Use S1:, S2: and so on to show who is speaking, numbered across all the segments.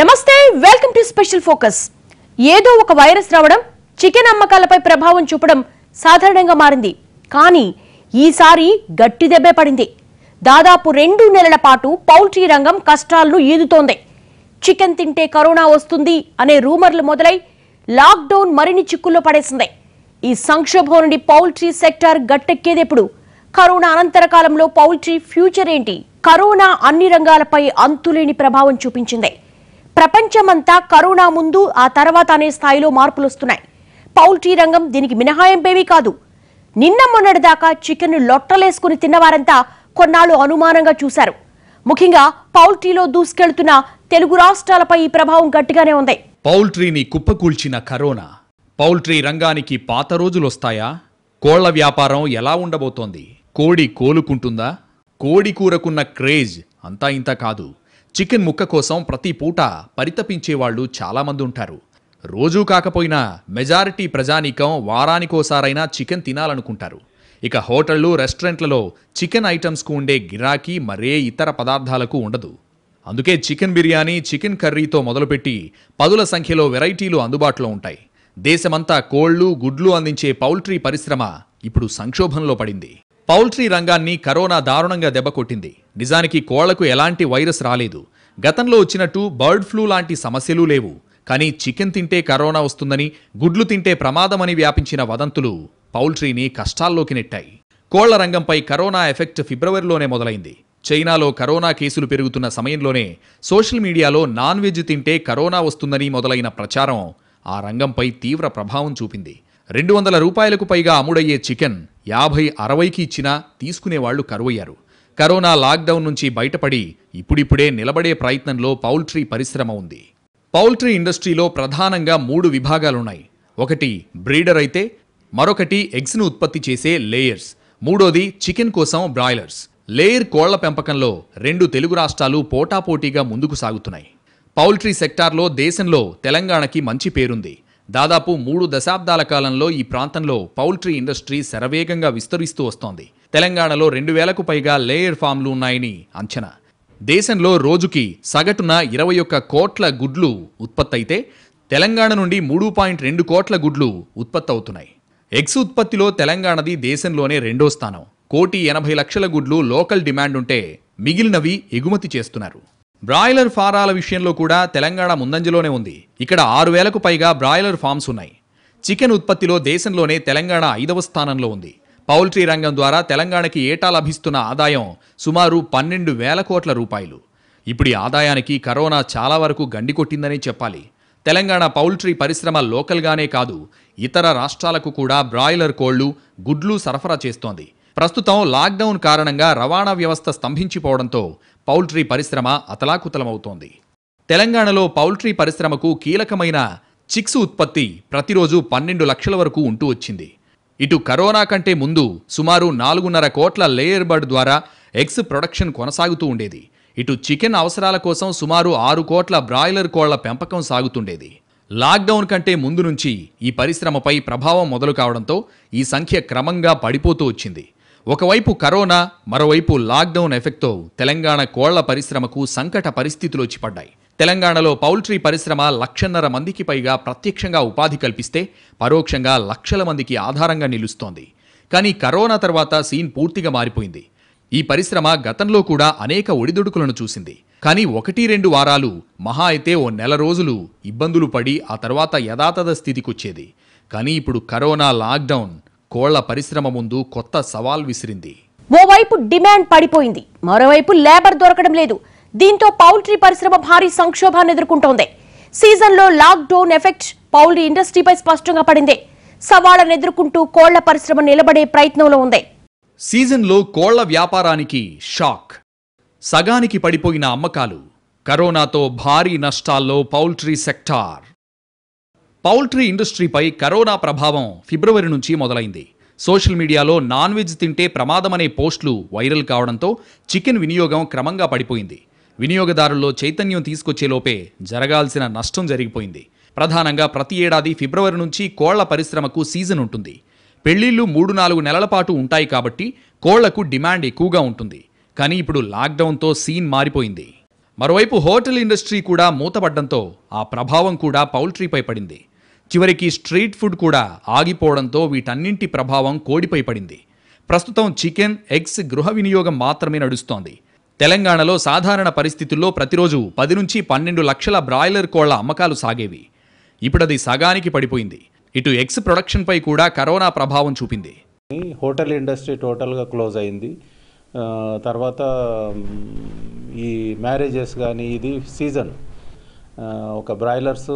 S1: నమస్తే welcome to special focus ఏదో ఒక వైరస్ రావడం చికెన్ అమ్మకాలపై ప్రభావం చూపడం సాధారణంగా మారింది కానీ ఈసారి గట్టి దెబ్బే పడింది దాదాపు రెండు నెలల పాటు పౌల్ట్రీ రంగం కష్టాలను ఈదుతోంది చికెన్ తింటే కరోనా వస్తుంది అనే రూమర్లు మొదలై లాక్డౌన్ మరిన్ని చిక్కుల్లో పడేసింది ఈ సంక్షోభం నుండి పౌల్ట్రీ సెక్టార్ గట్టెక్కేదెప్పుడు కరోనా అనంతర కాలంలో పౌల్ట్రీ ఫ్యూచర్ ఏంటి కరోనా అన్ని రంగాలపై అంతులేని ప్రభావం చూపించింది ప్రపంచమంతా కరోనా ముందు ఆ తర్వాత అనే స్థాయిలో మార్పులు వస్తున్నాయి పౌల్ట్రీ రంగం దీనికి మినహాయింపేమీ కాదు నిన్న మొన్నటిదాకా చికెన్ లొట్టలేసుకుని తిన్నవారంతా కొన్నాళ్ళు అనుమానంగా చూశారు ముఖ్యంగా పౌల్ట్రీలో దూసుకెళ్తున్న తెలుగు రాష్ట్రాలపై ఈ ప్రభావం గట్టిగానే ఉంది
S2: పౌల్ట్రీని కుప్పకూల్చిన కరోనా పౌల్ట్రీ రంగానికి పాత రోజులొస్తాయా కోళ్ల వ్యాపారం ఎలా ఉండబోతోంది కోడి కోలుకుంటుందా కోడి కూరకున్న క్రేజ్ అంతా ఇంత కాదు చికెన్ ముక్క కోసం ప్రతి పూట పరితపించేవాళ్లు చాలామంది ఉంటారు రోజూ కాకపోయినా మెజారిటీ ప్రజానీకం వారానికోసారైనా చికెన్ తినాలనుకుంటారు ఇక హోటళ్లు రెస్టారెంట్లలో చికెన్ ఐటమ్స్కు ఉండే గిరాకీ మరే ఇతర పదార్థాలకు ఉండదు అందుకే చికెన్ బిర్యానీ చికెన్ కర్రీతో మొదలుపెట్టి పదుల సంఖ్యలో వెరైటీలు అందుబాటులో ఉంటాయి దేశమంతా కోళ్లు గుడ్లు అందించే పౌల్ట్రీ పరిశ్రమ ఇప్పుడు సంక్షోభంలో పడింది పౌల్ట్రీ రంగాన్ని కరోనా దారుణంగా దెబ్బకొట్టింది నిజానికి కోళ్లకు ఎలాంటి వైరస్ రాలేదు గతంలో వచ్చినట్టు బర్డ్ ఫ్లూ లాంటి సమస్యలు లేవు కానీ చికెన్ తింటే కరోనా వస్తుందని గుడ్లు తింటే ప్రమాదమని వ్యాపించిన వదంతులు పౌల్ట్రీని కష్టాల్లోకి నెట్టాయి కోళ్ల రంగంపై కరోనా ఎఫెక్ట్ ఫిబ్రవరిలోనే మొదలైంది చైనాలో కరోనా కేసులు పెరుగుతున్న సమయంలోనే సోషల్ మీడియాలో నాన్ వెజ్ తింటే కరోనా వస్తుందని మొదలైన ప్రచారం ఆ రంగంపై తీవ్ర ప్రభావం చూపింది రెండు వందల రూపాయలకు పైగా అమ్ముడయ్యే చికెన్ యాభై అరవైకి ఇచ్చినా తీసుకునేవాళ్లు కరువయ్యారు కరోనా లాక్డౌన్ నుంచి బయటపడి ఇప్పుడిప్పుడే నిలబడే ప్రయత్నంలో పౌల్ట్రీ పరిశ్రమ ఉంది పౌల్ట్రీ ఇండస్ట్రీలో ప్రధానంగా మూడు విభాగాలున్నాయి ఒకటి బ్రీడర్ అయితే మరొకటి ఎగ్స్ను ఉత్పత్తి చేసే లేయర్స్ మూడోది చికెన్ కోసం బ్రాయిలర్స్ లేయర్ కోళ్ల పెంపకంలో రెండు తెలుగు రాష్ట్రాలు పోటాపోటీగా ముందుకు సాగుతున్నాయి పౌల్ట్రీ సెక్టార్లో దేశంలో తెలంగాణకి మంచి పేరుంది దాదాపు మూడు దశాబ్దాల కాలంలో ఈ ప్రాంతంలో పౌల్ట్రీ ఇండస్ట్రీ శరవేగంగా విస్తరిస్తూ వస్తోంది తెలంగాణలో రెండు వేలకు పైగా లేయర్ ఫామ్లు ఉన్నాయని అంచనా దేశంలో రోజుకి సగటున ఇరవై ఒక్క కోట్ల గుడ్లు ఉత్పత్తి అయితే తెలంగాణ నుండి మూడు పాయింట్ రెండు కోట్ల గుడ్లు ఉత్పత్తి అవుతున్నాయి ఎగ్స్ ఉత్పత్తిలో తెలంగాణది దేశంలోనే రెండో స్థానం కోటి ఎనభై లక్షల గుడ్లు లోకల్ డిమాండ్ ఉంటే మిగిలినవి ఎగుమతి చేస్తున్నారు బ్రాయిలర్ ఫారాల విషయంలో కూడా తెలంగాణ ముందంజలోనే ఉంది ఇక్కడ ఆరు వేలకు పైగా బ్రాయిలర్ ఫామ్స్ ఉన్నాయి చికెన్ ఉత్పత్తిలో దేశంలోనే తెలంగాణ ఐదవ స్థానంలో ఉంది పౌల్ట్రీ రంగం ద్వారా తెలంగాణకి ఏటా లభిస్తున్న ఆదాయం సుమారు పన్నెండు వేల కోట్ల రూపాయలు ఇప్పుడు ఈ ఆదాయానికి కరోనా చాలా వరకు గండి కొట్టిందనే చెప్పాలి తెలంగాణ పౌల్ట్రీ పరిశ్రమ లోకల్గానే కాదు ఇతర రాష్ట్రాలకు కూడా బ్రాయిలర్ కోళ్లు గుడ్లు సరఫరా చేస్తోంది ప్రస్తుతం లాక్డౌన్ కారణంగా రవాణా వ్యవస్థ స్తంభించిపోవడంతో పౌల్ట్రీ పరిశ్రమ అతలాకుతలమవుతోంది తెలంగాణలో పౌల్ట్రీ పరిశ్రమకు కీలకమైన చిక్స్ ఉత్పత్తి ప్రతిరోజు పన్నెండు లక్షల వరకు ఉంటూ వచ్చింది ఇటు కరోనా కంటే ముందు సుమారు నాలుగున్నర కోట్ల లేయర్ బర్డ్ ద్వారా ఎగ్స్ ప్రొడక్షన్ కొనసాగుతూ ఉండేది ఇటు చికెన్ అవసరాల కోసం సుమారు ఆరు కోట్ల బ్రాయిలర్ కోళ్ల పెంపకం సాగుతుండేది లాక్డౌన్ కంటే ముందు నుంచి ఈ పరిశ్రమపై ప్రభావం మొదలు కావడంతో ఈ సంఖ్య క్రమంగా పడిపోతూ వచ్చింది ఒకవైపు కరోనా మరోవైపు లాక్డౌన్ ఎఫెక్ట్తో తెలంగాణ కోళ్ల పరిశ్రమకు సంకట పరిస్థితులు వచ్చిపడ్డాయి తెలంగాణలో పౌల్ట్రీ పరిశ్రమ లక్షన్నర మందికి పైగా ప్రత్యక్షంగా ఉపాధి కల్పిస్తే పరోక్షంగా లక్షల మందికి ఆధారంగా నిలుస్తోంది కానీ కరోనా తర్వాత సీన్ పూర్తిగా మారిపోయింది ఈ పరిశ్రమ గతంలో కూడా అనేక ఒడిదుడుకులను చూసింది కానీ ఒకటి రెండు వారాలు మహా అయితే ఓ నెల రోజులు ఇబ్బందులు పడి ఆ తర్వాత యథాతథ స్థితికొచ్చేది కానీ ఇప్పుడు కరోనా లాక్డౌన్ కోళ్ల పరిశ్రమ ముందు కొత్త సవాల్ విసిరింది
S1: ఓవైపు డిమాండ్ పడిపోయింది మరోవైపు లేబర్ దొరకడం లేదు దీంతో పౌల్ట్రీ పరిశ్రమ భారీ సంక్షోభాన్ని ఎదుర్కొంటోంది సీజన్లో లాక్డౌన్ ఎఫెక్ట్ పౌల్ట్రీ ఇండస్ట్రీపై స్పష్టంగా పడింది సవాళ్లను ఎదుర్కొంటూ కోళ్ల పరిశ్రమ నిలబడే ప్రయత్నంలో ఉంది
S2: సీజన్లో కోళ్ల వ్యాపారానికి షాక్ సగానికి పడిపోయిన అమ్మకాలు కరోనాతో భారీ నష్టాల్లో పౌల్ట్రీ సెక్టార్ పౌల్ట్రీ ఇండస్ట్రీపై కరోనా ప్రభావం ఫిబ్రవరి నుంచి మొదలైంది సోషల్ మీడియాలో నాన్ వెజ్ తింటే ప్రమాదమనే పోస్టులు వైరల్ కావడంతో చికెన్ వినియోగం క్రమంగా పడిపోయింది వినియోగదారుల్లో చైతన్యం తీసుకొచ్చేలోపే జరగాల్సిన నష్టం జరిగిపోయింది ప్రధానంగా ప్రతి ఏడాది ఫిబ్రవరి నుంచి కోళ్ల పరిశ్రమకు సీజన్ ఉంటుంది పెళ్లిళ్ళు మూడు నాలుగు నెలల పాటు ఉంటాయి కాబట్టి కోళ్లకు డిమాండ్ ఎక్కువగా ఉంటుంది కానీ ఇప్పుడు లాక్డౌన్తో సీన్ మారిపోయింది మరోవైపు హోటల్ ఇండస్ట్రీ కూడా మూతపడ్డంతో ఆ ప్రభావం కూడా పౌల్ట్రీపై పడింది చివరికి స్ట్రీట్ ఫుడ్ కూడా ఆగిపోవడంతో వీటన్నింటి ప్రభావం కోడిపై పడింది ప్రస్తుతం చికెన్ ఎగ్స్ గృహ వినియోగం మాత్రమే నడుస్తోంది తెలంగాణలో సాధారణ పరిస్థితుల్లో ప్రతిరోజు పది నుంచి పన్నెండు లక్షల బ్రాయిలర్ కోళ్ల అమ్మకాలు సాగేవి ఇప్పుడది సగానికి పడిపోయింది ఇటు ఎగ్స్ ప్రొడక్షన్పై కూడా కరోనా ప్రభావం చూపింది
S3: హోటల్ ఇండస్ట్రీ టోటల్గా క్లోజ్ అయింది తర్వాత ఈ మ్యారేజెస్ కానీ ఇది సీజన్ ఒక బ్రాయిలర్స్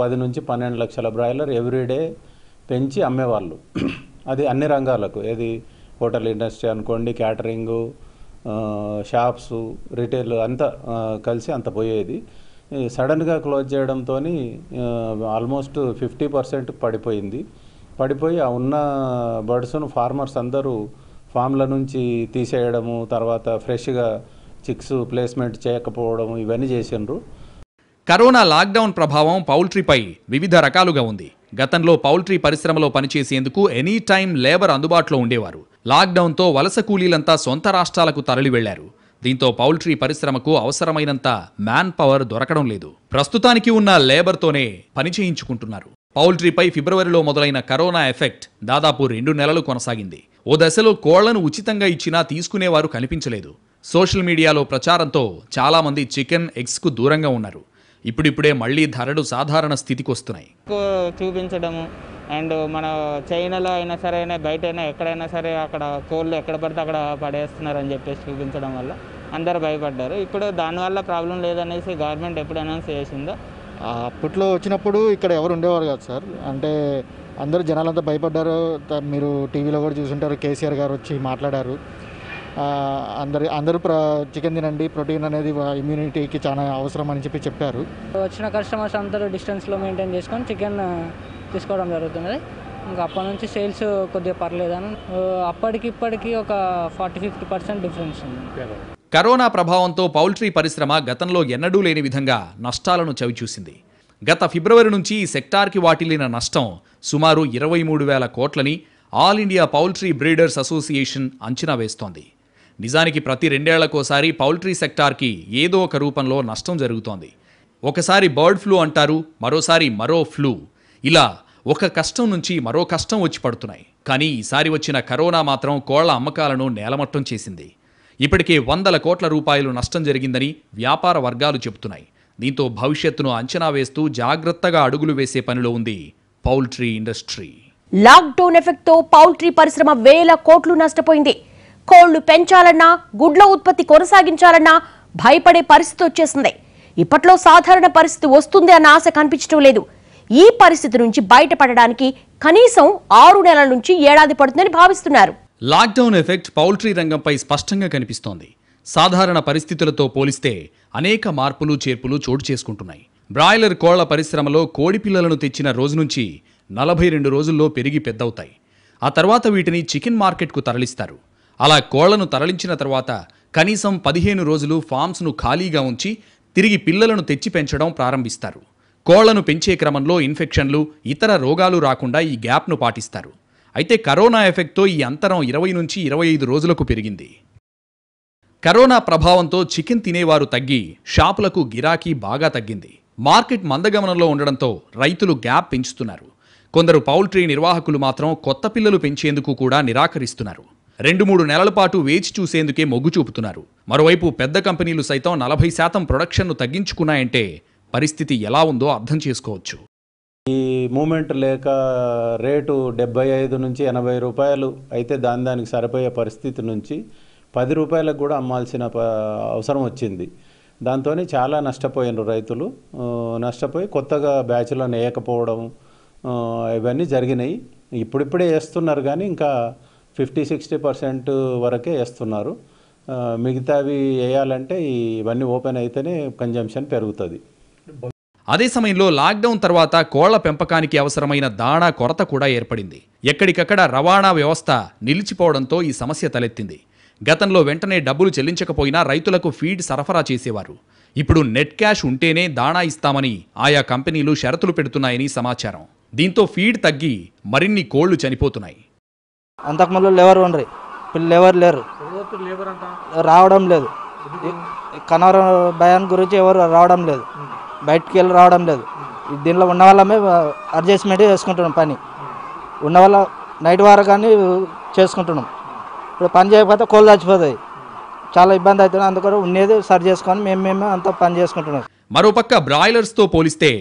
S3: పది నుంచి పన్నెండు లక్షల బ్రాయిలర్ ఎవ్రీడే పెంచి అమ్మేవాళ్ళు అది అన్ని రంగాలకు ఏది హోటల్ ఇండస్ట్రీ అనుకోండి క్యాటరింగు షాప్స్ రిటైల్ అంతా కలిసి అంత పోయేది సడన్గా క్లోజ్ చేయడంతో ఆల్మోస్ట్ ఫిఫ్టీ పర్సెంట్ పడిపోయింది పడిపోయి ఆ ఉన్న బర్డ్స్ను ఫార్మర్స్ అందరూ ఫామ్ల నుంచి తీసేయడము తర్వాత
S2: ఫ్రెష్గా చిక్స్ ప్లేస్మెంట్ చేయకపోవడం ఇవన్నీ చేసిండ్రు కరోనా లాక్డౌన్ ప్రభావం పౌల్ట్రీపై వివిధ రకాలుగా ఉంది గతంలో పౌల్ట్రీ పరిశ్రమలో పనిచేసేందుకు ఎనీ టైం లేబర్ అందుబాటులో ఉండేవారు లాక్డౌన్తో వలస కూలీలంతా సొంత రాష్ట్రాలకు తరలి వెళ్లారు దీంతో పౌల్ట్రీ పరిశ్రమకు అవసరమైనంత మ్యాన్ పవర్ దొరకడం లేదు ప్రస్తుతానికి ఉన్న లేబర్తోనే పని చేయించుకుంటున్నారు పౌల్ట్రీపై ఫిబ్రవరిలో మొదలైన కరోనా ఎఫెక్ట్ దాదాపు రెండు నెలలు కొనసాగింది ఓ దశలో కోళ్లను ఉచితంగా ఇచ్చినా తీసుకునేవారు కనిపించలేదు సోషల్ మీడియాలో ప్రచారంతో చాలామంది చికెన్ ఎగ్స్కు దూరంగా ఉన్నారు ఇప్పుడిప్పుడే మళ్ళీ ధరలు సాధారణ స్థితికి వస్తున్నాయి
S3: చూపించడము అండ్ మన చైనాలో అయినా సరే అయినా ఎక్కడైనా సరే అక్కడ కోళ్ళు ఎక్కడ పడితే అక్కడ పడేస్తున్నారని చెప్పేసి చూపించడం వల్ల అందరు భయపడ్డారు ఇప్పుడు దానివల్ల ప్రాబ్లం లేదనేసి గవర్నమెంట్ ఎప్పుడు అనౌన్స్ చేసిందో అప్పట్లో వచ్చినప్పుడు ఇక్కడ ఎవరు ఉండేవారు కాదు సార్ అంటే అందరూ జనాలంతా భయపడ్డారు మీరు టీవీలో కూడా చూసుంటారు కేసీఆర్ గారు వచ్చి మాట్లాడారు అందరి అందరూ చికెన్ తినండి ప్రోటీన్ అనేది ఇమ్యూనిటీకి చాలా అవసరం అని చెప్పి చెప్పారు వచ్చిన కస్టమర్స్ అందరూ డిస్టెన్స్లో మెయింటైన్ చేసుకొని చికెన్ తీసుకోవడం జరుగుతుంది ఇంకా అప్పటి నుంచి సేల్స్ కొద్దిగా పర్లేదని అప్పటికి ఇప్పటికి ఒక ఫార్టీ ఫిఫ్టీ పర్సెంట్ డిఫరెన్స్ ఉంది
S2: కరోనా ప్రభావంతో పౌల్ట్రీ పరిశ్రమ గతంలో ఎన్నడూ లేని విధంగా నష్టాలను చవిచూసింది గత ఫిబ్రవరి నుంచి ఈ సెక్టార్కి వాటిల్లిన నష్టం సుమారు ఇరవై మూడు వేల కోట్లని all India poultry breeders association అంచనా వేస్తోంది నిజానికి ప్రతి రెండేళ్లకోసారి పౌల్ట్రీ సెక్టార్కి ఏదో ఒక రూపంలో నష్టం జరుగుతోంది ఒకసారి బర్డ్ ఫ్లూ అంటారు మరోసారి మరో ఫ్లూ ఇలా ఒక కష్టం నుంచి మరో కష్టం వచ్చి పడుతున్నాయి కానీ ఈసారి వచ్చిన కరోనా మాత్రం కోళ్ల అమ్మకాలను నేలమట్టం చేసింది ఇప్పటికే వందల కోట్ల రూపాయలు నష్టం జరిగిందని వ్యాపార వర్గాలు చెబుతున్నాయి దీంతో భవిష్యత్తును అంచనా వేస్తూ జాగ్రత్తగా అడుగులు వేసే పనిలో ఉంది పౌల్ట్రీ ఇండస్ట్రీ
S1: లాక్డౌన్ ఎఫెక్ట్తో పౌల్ట్రీ పరిశ్రమ వేల కోట్లు నష్టపోయింది కోళ్లు పెంచాలన్నా గుడ్ల ఉత్పత్తి కొనసాగించాలన్నా భయపడే పరిస్థితి వచ్చేసింది ఇప్పట్లో సాధారణ పరిస్థితి వస్తుంది అన్న ఆశ కనిపించడం లేదు ఈ పరిస్థితి నుంచి బయటపడడానికి కనీసం ఆరు నెలల నుంచి ఏడాది పడుతుందని భావిస్తున్నారు
S2: లాక్డౌన్ ఎఫెక్ట్ పౌల్ట్రీ రంగంపై స్పష్టంగా కనిపిస్తోంది సాధారణ పరిస్థితులతో పోలిస్తే అనేక మార్పులు చేర్పులు చోటు చేసుకుంటున్నాయి బ్రాయిలర్ కోళ్ల పరిశ్రమలో కోడి పిల్లలను తెచ్చిన రోజు నుంచి నలభై రెండు రోజుల్లో పెరిగి పెద్దవుతాయి ఆ తర్వాత వీటిని చికెన్ మార్కెట్కు తరలిస్తారు అలా కోళ్లను తరలించిన తర్వాత కనీసం పదిహేను రోజులు ఫామ్స్ను ఖాళీగా ఉంచి తిరిగి పిల్లలను తెచ్చి పెంచడం ప్రారంభిస్తారు కోళ్లను పెంచే క్రమంలో ఇన్ఫెక్షన్లు ఇతర రోగాలు రాకుండా ఈ గ్యాప్ను పాటిస్తారు అయితే కరోనా ఎఫెక్ట్తో ఈ అంతరం ఇరవై నుంచి ఇరవై ఐదు రోజులకు పెరిగింది కరోనా ప్రభావంతో చికెన్ తినేవారు తగ్గి షాపులకు గిరాకీ బాగా తగ్గింది మార్కెట్ మందగమనంలో ఉండడంతో రైతులు గ్యాప్ పెంచుతున్నారు కొందరు పౌల్ట్రీ నిర్వాహకులు మాత్రం కొత్త పిల్లలు పెంచేందుకు కూడా నిరాకరిస్తున్నారు రెండు మూడు నెలల పాటు వేచి చూసేందుకే మొగ్గు చూపుతున్నారు మరోవైపు పెద్ద కంపెనీలు సైతం నలభై శాతం ప్రొడక్షన్ను తగ్గించుకున్నాయంటే పరిస్థితి ఎలా ఉందో అర్థం చేసుకోవచ్చు
S3: ఈ మూమెంట్ లేక రేటు డెబ్బై ఐదు నుంచి ఎనభై రూపాయలు అయితే దాని దానికి సరిపోయే పరిస్థితి నుంచి పది రూపాయలకు కూడా అమ్మాల్సిన అవసరం వచ్చింది దాంతో చాలా నష్టపోయినారు రైతులు నష్టపోయి కొత్తగా బ్యాచ్లను వేయకపోవడం ఇవన్నీ జరిగినాయి ఇప్పుడిప్పుడే వేస్తున్నారు కానీ ఇంకా ఫిఫ్టీ సిక్స్టీ పర్సెంట్ వరకే వేస్తున్నారు మిగతావి వేయాలంటే ఇవన్నీ ఓపెన్ అయితేనే కన్జంప్షన్ పెరుగుతుంది
S2: అదే సమయంలో లాక్డౌన్ తర్వాత కోళ్ల పెంపకానికి అవసరమైన దాణా కొరత కూడా ఏర్పడింది ఎక్కడికక్కడ రవాణా వ్యవస్థ నిలిచిపోవడంతో ఈ సమస్య తలెత్తింది గతంలో వెంటనే డబ్బులు చెల్లించకపోయినా రైతులకు ఫీడ్ సరఫరా చేసేవారు ఇప్పుడు నెట్ క్యాష్ ఉంటేనే దాణా ఇస్తామని ఆయా కంపెనీలు షరతులు పెడుతున్నాయని సమాచారం దీంతో ఫీడ్ తగ్గి మరిన్ని కోళ్లు చనిపోతున్నాయి
S3: అంతకు ముందు లేవర్ ఉండరు ఇప్పుడు లేవర్ లేరు రావడం లేదు కనవర భయాన్ని గురించి ఎవరు రావడం లేదు బయటికి వెళ్ళి రావడం లేదు దీనిలో ఉన్న వాళ్ళమే అడ్జస్ట్మెంట్ చేసుకుంటున్నాం పని ఉన్న వాళ్ళ నైట్ వారు కానీ చేసుకుంటున్నాం ఇప్పుడు పని చేయకపోతే కోళ్ళు చచ్చిపోతుంది చాలా ఇబ్బంది అవుతుంది అందుకని ఉండేది సరి చేసుకొని మేము మేమే అంత పని చేసుకుంటున్నాం
S2: మరోపక్క బ్రాయిలర్స్తో పోలిస్తే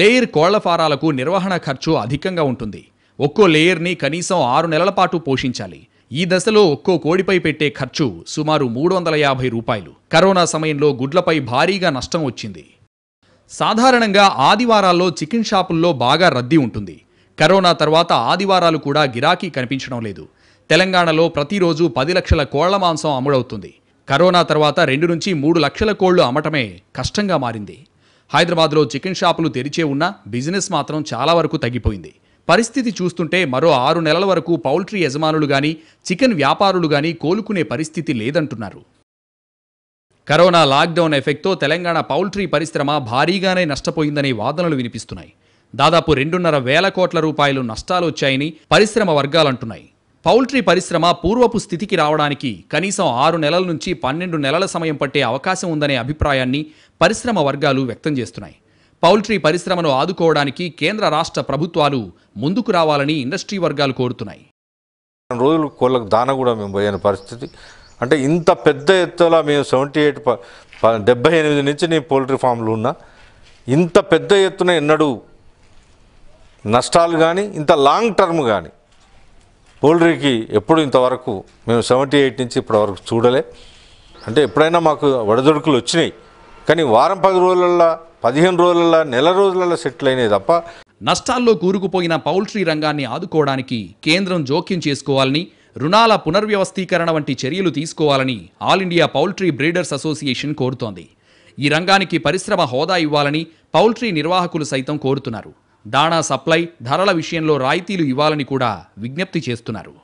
S2: లేయర్ కోళ్ల ఫారాలకు నిర్వహణ ఖర్చు అధికంగా ఉంటుంది ఒక్కో లేయర్ని కనీసం ఆరు నెలల పాటు పోషించాలి ఈ దశలో ఒక్కో కోడిపై పెట్టే ఖర్చు సుమారు మూడు వందల యాభై రూపాయలు కరోనా సమయంలో గుడ్లపై భారీగా నష్టం వచ్చింది సాధారణంగా ఆదివారాల్లో చికెన్ షాపుల్లో బాగా రద్దీ ఉంటుంది కరోనా తర్వాత ఆదివారాలు కూడా గిరాకీ కనిపించడం లేదు తెలంగాణలో ప్రతిరోజు పది లక్షల కోళ్ల మాంసం అమ్ముడవుతుంది కరోనా తర్వాత రెండు నుంచి మూడు లక్షల కోళ్లు అమ్మటమే కష్టంగా మారింది హైదరాబాద్లో చికెన్ షాపులు తెరిచే ఉన్నా బిజినెస్ మాత్రం చాలా వరకు తగ్గిపోయింది పరిస్థితి చూస్తుంటే మరో ఆరు నెలల వరకు పౌల్ట్రీ యజమానులు గాని చికెన్ వ్యాపారులు గాని కోలుకునే పరిస్థితి లేదంటున్నారు కరోనా లాక్డౌన్ ఎఫెక్ట్తో తెలంగాణ పౌల్ట్రీ పరిశ్రమ భారీగానే నష్టపోయిందనే వాదనలు వినిపిస్తున్నాయి దాదాపు రెండున్నర వేల కోట్ల రూపాయలు నష్టాలు వచ్చాయని పరిశ్రమ వర్గాలంటున్నాయి పౌల్ట్రీ పరిశ్రమ పూర్వపు స్థితికి రావడానికి కనీసం ఆరు నెలల నుంచి పన్నెండు నెలల సమయం పట్టే అవకాశం ఉందనే అభిప్రాయాన్ని పరిశ్రమ వర్గాలు వ్యక్తం చేస్తున్నాయి పౌల్ట్రీ పరిశ్రమను ఆదుకోవడానికి కేంద్ర రాష్ట్ర ప్రభుత్వాలు ముందుకు రావాలని ఇండస్ట్రీ వర్గాలు కోరుతున్నాయి
S3: రోజులు కోళ్ళకు దాన కూడా మేము పోయిన పరిస్థితి అంటే ఇంత పెద్ద ఎత్తులో మేము సెవెంటీ ఎయిట్ డెబ్బై ఎనిమిది నుంచి నేను పౌల్ట్రీ ఫామ్లు ఉన్నా ఇంత పెద్ద ఎత్తున ఎన్నడూ నష్టాలు కానీ ఇంత లాంగ్ టర్మ్ కానీ పౌల్ట్రీకి ఎప్పుడు ఇంతవరకు మేము సెవెంటీ ఎయిట్ నుంచి ఇప్పటివరకు చూడలే అంటే ఎప్పుడైనా మాకు వడదొడుకులు వచ్చినాయి కానీ వారం పది రోజులలో పదిహేను రోజుల
S2: నెల రోజులలో సెటిల్ అయినాయి తప్ప నష్టాల్లో కూరుకుపోయిన పౌల్ట్రీ రంగాన్ని ఆదుకోవడానికి కేంద్రం జోక్యం చేసుకోవాలని రుణాల పునర్వ్యవస్థీకరణ వంటి చర్యలు తీసుకోవాలని all India poultry breeders association కోరుతోంది ఈ రంగానికి పరిశ్రమ హోదా ఇవ్వాలని పౌల్ట్రీ నిర్వాహకులు సైతం కోరుతున్నారు దాణా సప్లై ధరల విషయంలో రాయితీలు ఇవ్వాలని కూడా విజ్ఞప్తి చేస్తున్నారు